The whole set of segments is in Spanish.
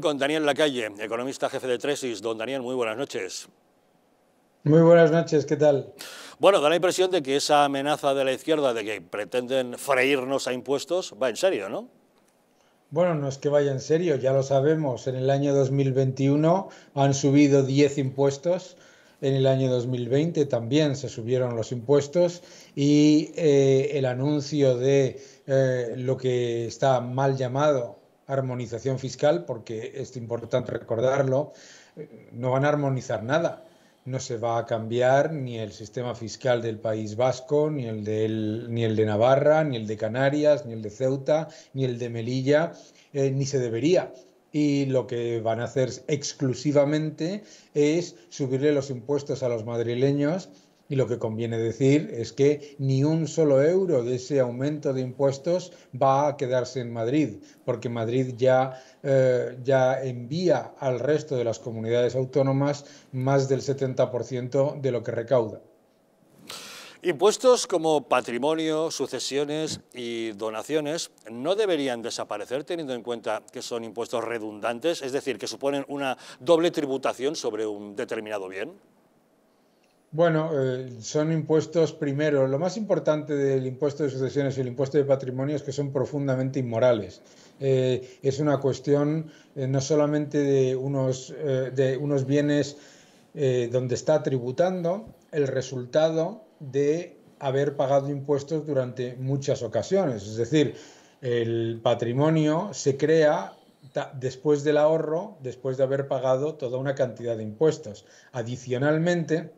con Daniel Lacalle, economista jefe de Tresis. Don Daniel, muy buenas noches. Muy buenas noches, ¿qué tal? Bueno, da la impresión de que esa amenaza de la izquierda de que pretenden freírnos a impuestos va en serio, ¿no? Bueno, no es que vaya en serio, ya lo sabemos. En el año 2021 han subido 10 impuestos, en el año 2020 también se subieron los impuestos y eh, el anuncio de eh, lo que está mal llamado armonización fiscal, porque es importante recordarlo, no van a armonizar nada. No se va a cambiar ni el sistema fiscal del País Vasco, ni el, de, Navarra, ni el de Canarias, ni el de Ceuta, ni el de Melilla, eh, ni se debería y lo que van a hacer exclusivamente es subirle los impuestos a los madrileños y lo que conviene decir es que ni un solo euro de ese aumento de impuestos va a quedarse en Madrid, porque Madrid ya, eh, ya envía al resto de las comunidades autónomas más del 70% de lo que recauda. Impuestos como patrimonio, sucesiones y donaciones no deberían desaparecer teniendo en cuenta que son impuestos redundantes, es decir, que suponen una doble tributación sobre un determinado bien. Bueno, eh, son impuestos primero. Lo más importante del impuesto de sucesiones y el impuesto de patrimonio es que son profundamente inmorales. Eh, es una cuestión eh, no solamente de unos, de unos bienes donde está tributando el resultado de haber pagado impuestos durante muchas ocasiones. Es decir, el patrimonio se crea después del ahorro, después de haber pagado toda una cantidad de impuestos. Adicionalmente,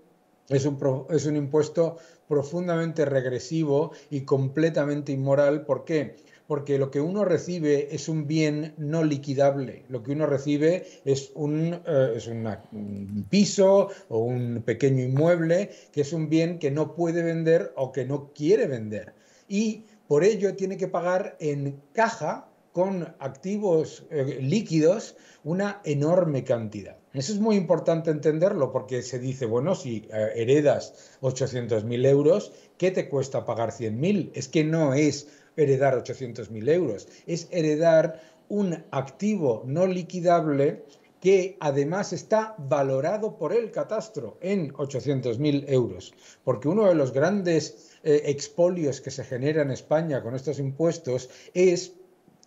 es un, es un impuesto profundamente regresivo y completamente inmoral. ¿Por qué? Porque lo que uno recibe es un bien no liquidable. Lo que uno recibe es un, eh, un piso o un pequeño inmueble, que es un bien que no puede vender o que no quiere vender. Y por ello tiene que pagar en caja con activos eh, líquidos una enorme cantidad. Eso es muy importante entenderlo porque se dice, bueno, si eh, heredas 800.000 euros, ¿qué te cuesta pagar 100.000? Es que no es heredar 800.000 euros, es heredar un activo no liquidable que además está valorado por el catastro en 800.000 euros, porque uno de los grandes eh, expolios que se genera en España con estos impuestos es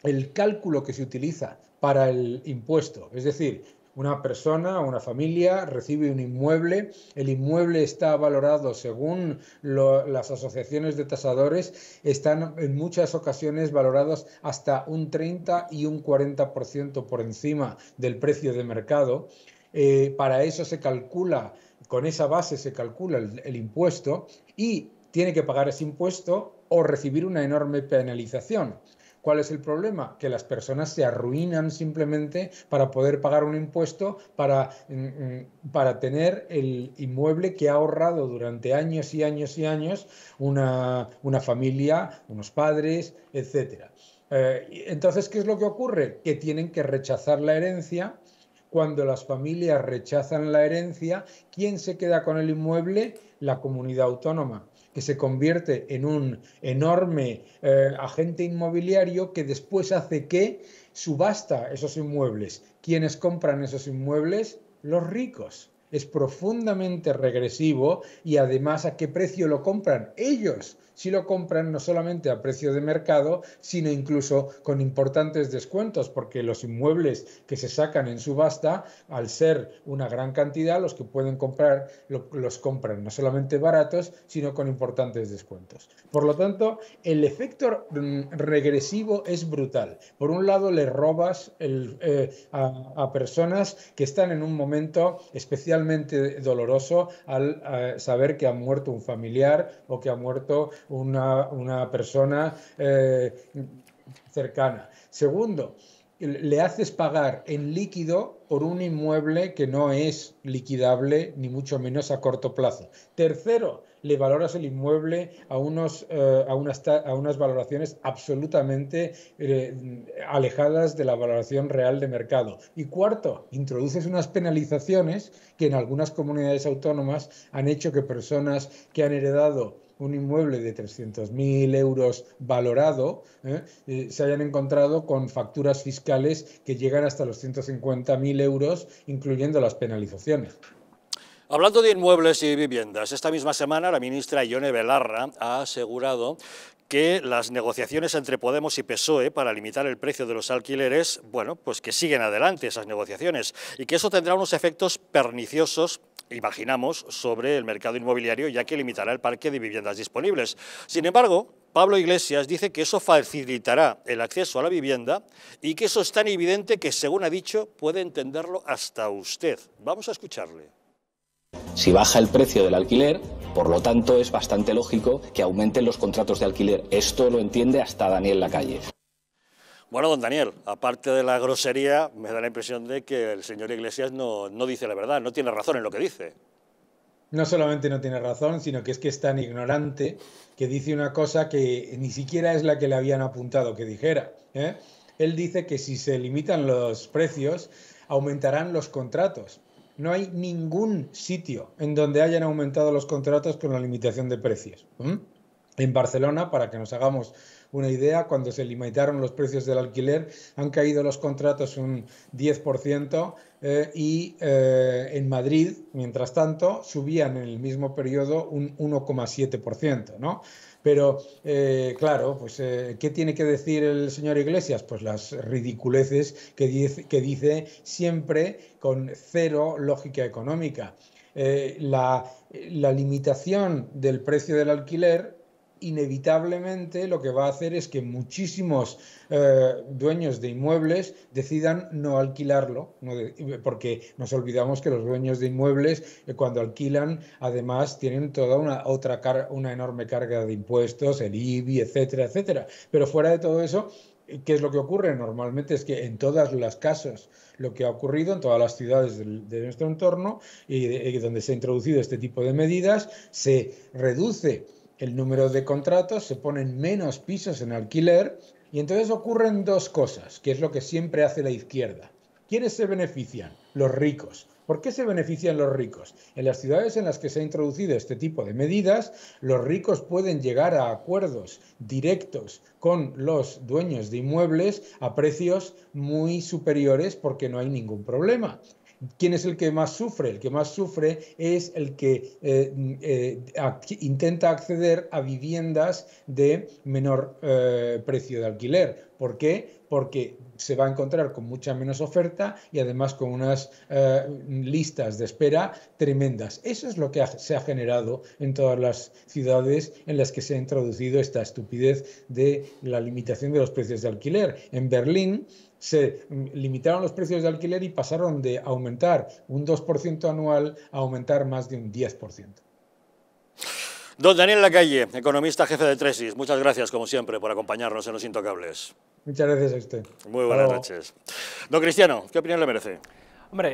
el cálculo que se utiliza para el impuesto. Es decir, una persona, o una familia recibe un inmueble, el inmueble está valorado según las asociaciones de tasadores, están en muchas ocasiones valorados hasta un 30 y un 40% por encima del precio de mercado. Eh, para eso se calcula, con esa base se calcula el impuesto y tiene que pagar ese impuesto o recibir una enorme penalización. ¿Cuál es el problema? Que las personas se arruinan simplemente para poder pagar un impuesto, para, mm, mm, para tener el inmueble que ha ahorrado durante años y años y años una, familia, unos padres, etc. Eh, entonces, ¿qué es lo que ocurre? Que tienen que rechazar la herencia. Cuando las familias rechazan la herencia, ¿quién se queda con el inmueble? La comunidad autónoma que se convierte en un enorme eh, agente inmobiliario que después hace que subasta esos inmuebles. ¿Quiénes compran esos inmuebles? Los ricos es profundamente regresivo y además a qué precio lo compran ellos, si lo compran no solamente a precio de mercado, sino incluso con importantes descuentos, porque los inmuebles que se sacan en subasta, al ser una gran cantidad, los que pueden comprar los compran no solamente baratos, sino con importantes descuentos. Por lo tanto, el efecto mm, regresivo es brutal. Por un lado, le robas eh, a, a personas que están en un momento especial doloroso al eh, saber que ha muerto un familiar o que ha muerto una, persona eh, cercana. Segundo, le haces pagar en líquido por un inmueble que no es liquidable, ni mucho menos a corto plazo. Tercero, le valoras el inmueble a, unos, eh, a, unas, a unas valoraciones absolutamente eh, alejadas de la valoración real de mercado. Y cuarto, introduces unas penalizaciones que en algunas comunidades autónomas han hecho que personas que han heredado un inmueble de 300.000 euros valorado, eh, se hayan encontrado con facturas fiscales que llegan hasta los 150.000 euros, incluyendo las penalizaciones. Hablando de inmuebles y viviendas, esta misma semana la ministra Ione Belarra ha asegurado que las negociaciones entre Podemos y PSOE para limitar el precio de los alquileres, bueno, pues que siguen adelante esas negociaciones y que eso tendrá unos efectos perniciosos imaginamos, sobre el mercado inmobiliario, ya que limitará el parque de viviendas disponibles. Sin embargo, Pablo Iglesias dice que eso facilitará el acceso a la vivienda y que eso es tan evidente que, según ha dicho, puede entenderlo hasta usted. Vamos a escucharle. Si baja el precio del alquiler, por lo tanto es bastante lógico que aumenten los contratos de alquiler. Esto lo entiende hasta Daniel Lacalle. Bueno, don Daniel, aparte de la grosería, me da la impresión de que el señor Iglesias no, dice la verdad, no tiene razón en lo que dice. No solamente no tiene razón, sino que es que es tan ignorante que dice una cosa que ni siquiera es la que le habían apuntado que dijera. ¿eh? Él dice que si se limitan los precios, aumentarán los contratos no hay ningún sitio en donde hayan aumentado los contratos con la limitación de precios. En Barcelona, para que nos hagamos una idea, cuando se limitaron los precios del alquiler, han caído los contratos un 10% eh, y eh, en Madrid, mientras tanto, subían en el mismo periodo un 1,7%, pero, eh, claro, pues, eh, ¿qué tiene que decir el señor Iglesias? Pues las ridiculeces que dice, siempre con cero lógica económica. Eh, la limitación del precio del alquiler inevitablemente lo que va a hacer es que muchísimos eh, dueños de inmuebles decidan no alquilarlo, porque nos olvidamos que los dueños de inmuebles eh, cuando alquilan además tienen toda una otra una enorme carga de impuestos, el IBI, etcétera, etcétera. Pero fuera de todo eso, eh, ¿Qué es lo que ocurre? Normalmente es que en todas las casas, lo que ha ocurrido en todas las ciudades de, nuestro entorno y donde se ha introducido este tipo de medidas, se reduce el número de contratos, se ponen menos pisos en alquiler y entonces ocurren dos cosas, que es lo que siempre hace la izquierda. ¿Quiénes se benefician? Los ricos. ¿Por qué se benefician los ricos? En las ciudades en las que se ha introducido este tipo de medidas, los ricos pueden llegar a acuerdos directos con los dueños de inmuebles a precios muy superiores porque no hay ningún problema. ¿Quién es el que más sufre? El que más sufre es el que eh, eh, intenta acceder a viviendas de menor eh, precio de alquiler. ¿Por qué? Porque se va a encontrar con mucha menos oferta y además con unas listas de espera tremendas. Eso es lo que se ha generado en todas las ciudades en las que se ha introducido esta estupidez de la limitación de los precios de alquiler. En Berlín se limitaron los precios de alquiler y pasaron de aumentar un 2% anual a aumentar más de un 10%. Don Daniel Lacalle, economista jefe de Tresis, muchas gracias como siempre por acompañarnos en Los Intocables. Muchas gracias a usted. Muy buenas noches. Don Cristiano, ¿qué opinión le merece?